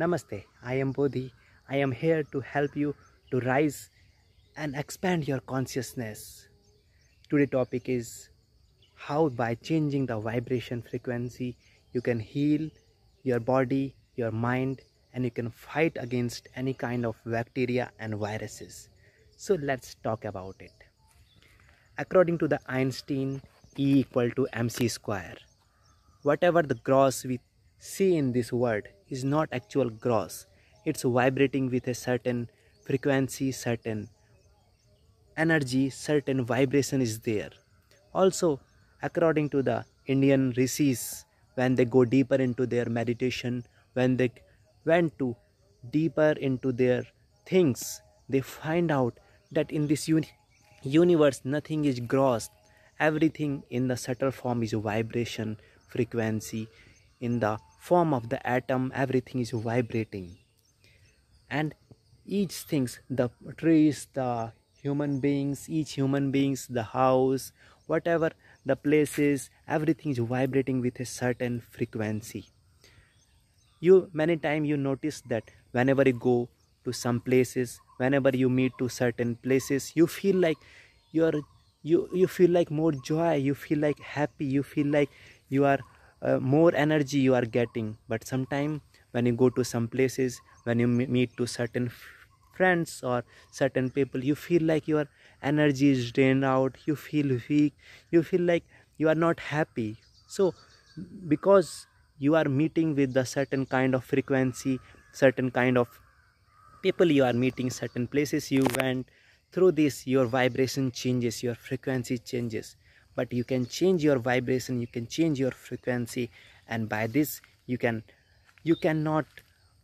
Namaste, I am Bodhi. I am here to help you to rise and expand your consciousness. Today topic is how by changing the vibration frequency you can heal your body, your mind and you can fight against any kind of bacteria and viruses. So let's talk about it. According to the Einstein, E equal to mc square. Whatever the gross we see in this world is not actual gross. It's vibrating with a certain frequency, certain energy, certain vibration is there. Also, according to the Indian rishis, when they go deeper into their meditation, when they went to deeper into their things, they find out that in this uni- universe nothing is gross. Everything in the subtle form is vibration, frequency, in the form of the atom everything is vibrating and each things the trees the human beings each human beings the house whatever the place is everything is vibrating with a certain frequency you many time you notice that whenever you go to some places whenever you meet to certain places you feel like you're you you feel like more joy you feel like happy you feel like you are uh, more energy you are getting but sometimes when you go to some places when you meet to certain friends or certain people you feel like your energy is drained out you feel weak you feel like you are not happy so because you are meeting with a certain kind of frequency certain kind of people you are meeting certain places you went through this your vibration changes your frequency changes but you can change your vibration you can change your frequency and by this you can you cannot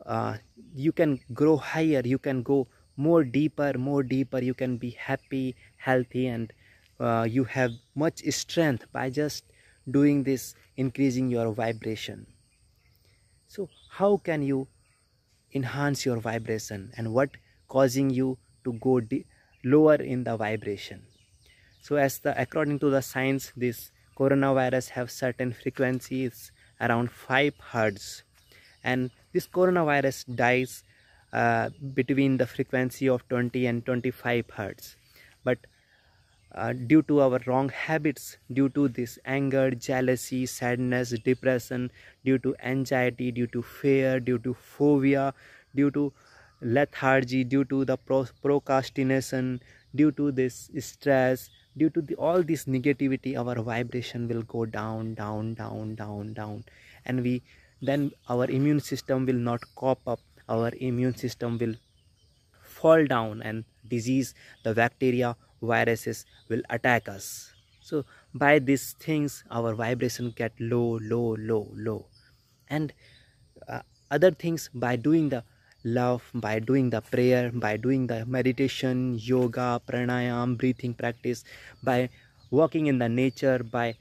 uh, you can grow higher you can go more deeper more deeper you can be happy healthy and uh, you have much strength by just doing this increasing your vibration so how can you enhance your vibration and what causing you to go lower in the vibration so as the according to the science this coronavirus have certain frequencies around 5 hertz and this coronavirus dies uh, between the frequency of 20 and 25 hertz but uh, due to our wrong habits due to this anger jealousy sadness depression due to anxiety due to fear due to phobia due to lethargy due to the procrastination due to this stress due to the, all this negativity our vibration will go down down down down down and we then our immune system will not cop up our immune system will fall down and disease the bacteria viruses will attack us so by these things our vibration get low low low low and uh, other things by doing the love by doing the prayer by doing the meditation yoga pranayam breathing practice by walking in the nature by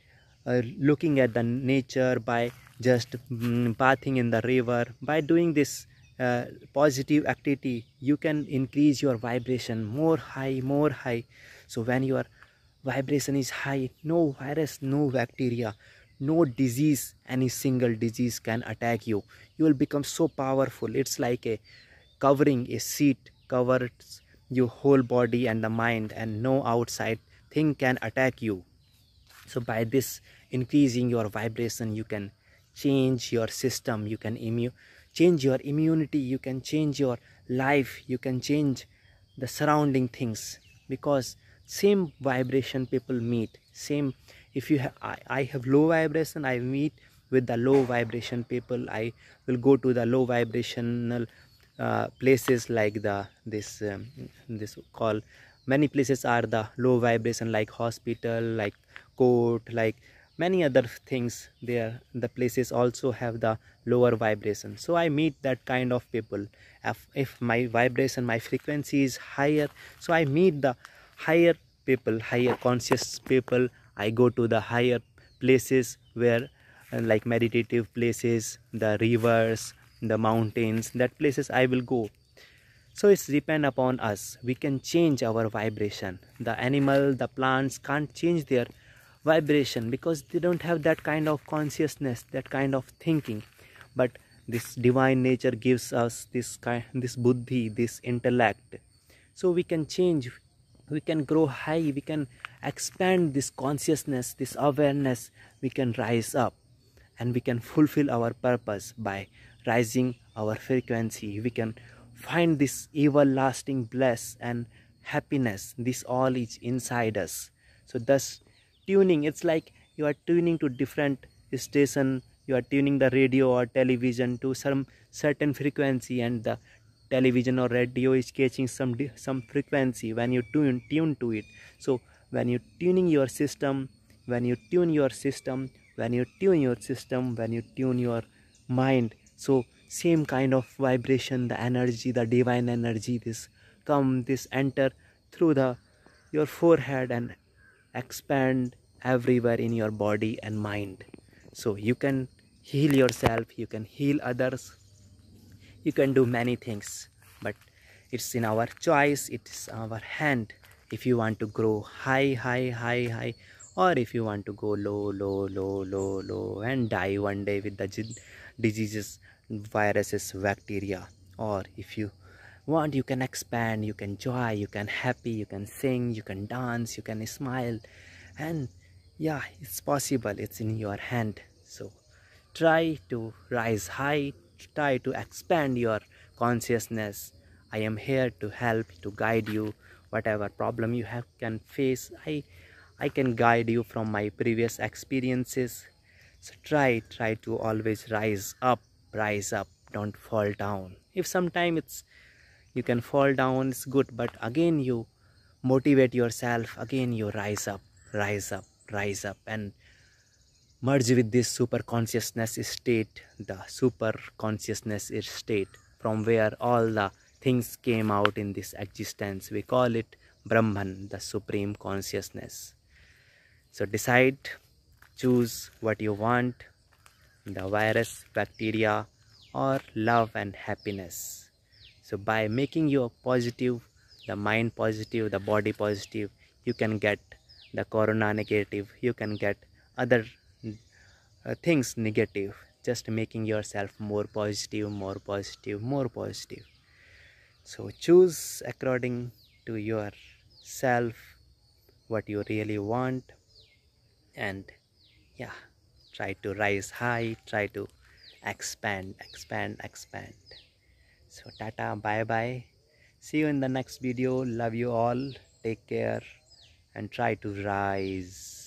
uh, looking at the nature by just mm, bathing in the river by doing this uh, positive activity you can increase your vibration more high more high so when your vibration is high no virus no bacteria no disease any single disease can attack you you will become so powerful it's like a covering a seat covers your whole body and the mind and no outside thing can attack you so by this increasing your vibration you can change your system you can immu- change your immunity you can change your life you can change the surrounding things because same vibration people meet same if you ha I, I have low vibration i meet with the low vibration people i will go to the low vibrational uh, places like the this um, this call many places are the low vibration like hospital like court like many other things there the places also have the lower vibration so i meet that kind of people if, if my vibration my frequency is higher so i meet the higher people higher conscious people I go to the higher places where uh, like meditative places, the rivers, the mountains, that places I will go. So it's depend upon us. We can change our vibration. The animal, the plants can't change their vibration because they don't have that kind of consciousness, that kind of thinking. But this divine nature gives us this kind, this buddhi, this intellect. So we can change, we can grow high, we can expand this consciousness, this awareness, we can rise up and we can fulfill our purpose by rising our frequency. We can find this everlasting bliss and happiness. This all is inside us. So, thus, tuning, it's like you are tuning to different station you are tuning the radio or television to some certain frequency and the television or radio is catching some some frequency when you tune tune to it so when you tuning your system when you tune your system when you tune your system when you tune your mind so same kind of vibration the energy the divine energy this come this enter through the your forehead and expand everywhere in your body and mind so you can heal yourself you can heal others you can do many things but it's in our choice it's our hand if you want to grow high high high high or if you want to go low low low low low and die one day with the diseases viruses bacteria or if you want you can expand you can joy you can happy you can sing you can dance you can smile and yeah it's possible it's in your hand so try to rise high try to expand your consciousness i am here to help to guide you whatever problem you have can face i i can guide you from my previous experiences so try try to always rise up rise up don't fall down if sometime it's you can fall down it's good but again you motivate yourself again you rise up rise up rise up and merge with this super consciousness state the super consciousness state from where all the things came out in this existence. We call it Brahman, the Supreme Consciousness. So decide, choose what you want the virus, bacteria, or love and happiness. So by making your positive, the mind positive, the body positive, you can get the corona negative, you can get other uh, things negative. Just making yourself more positive, more positive, more positive so choose according to your self what you really want and yeah try to rise high try to expand expand expand so tata bye bye see you in the next video love you all take care and try to rise